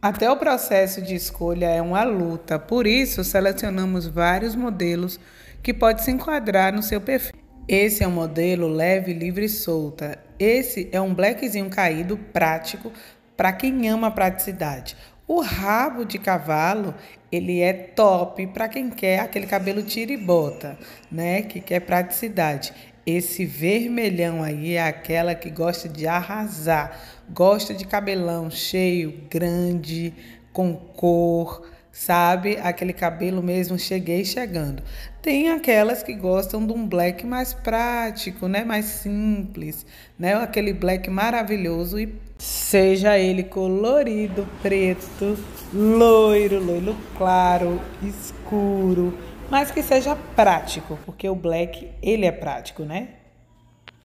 Até o processo de escolha é uma luta, por isso selecionamos vários modelos que pode se enquadrar no seu perfil. Esse é um modelo leve, livre e solta. Esse é um blackzinho caído prático para quem ama praticidade. O rabo de cavalo, ele é top para quem quer aquele cabelo tira e bota, né? Que quer praticidade. Esse vermelhão aí é aquela que gosta de arrasar, gosta de cabelão cheio, grande, com cor, sabe? Aquele cabelo mesmo cheguei chegando. Tem aquelas que gostam de um black mais prático, né? Mais simples, né? Aquele black maravilhoso e seja ele colorido, preto, loiro, loiro claro, escuro, mas que seja prático, porque o black ele é prático, né?